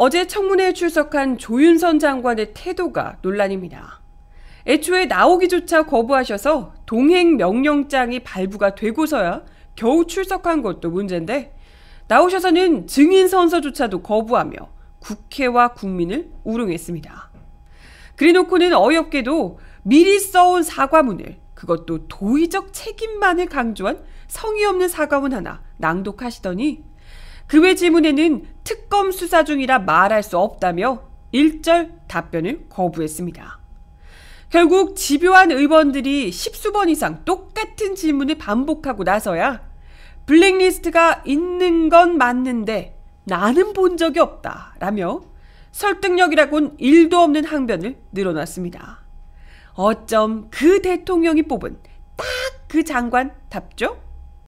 어제 청문회에 출석한 조윤선 장관의 태도가 논란입니다. 애초에 나오기조차 거부하셔서 동행 명령장이 발부가 되고서야 겨우 출석한 것도 문제인데 나오셔서는 증인 선서조차도 거부하며 국회와 국민을 우롱했습니다. 그래놓고는 어이없게도 미리 써온 사과문을 그것도 도의적 책임만을 강조한 성의 없는 사과문 하나 낭독하시더니 그외 질문에는 특검 수사 중이라 말할 수 없다며 일절 답변을 거부했습니다. 결국 집요한 의원들이 십수 번 이상 똑같은 질문을 반복하고 나서야 블랙리스트가 있는 건 맞는데 나는 본 적이 없다 라며 설득력이라곤 일도 없는 항변을 늘어놨습니다. 어쩜 그 대통령이 뽑은 딱 그 장관 답죠?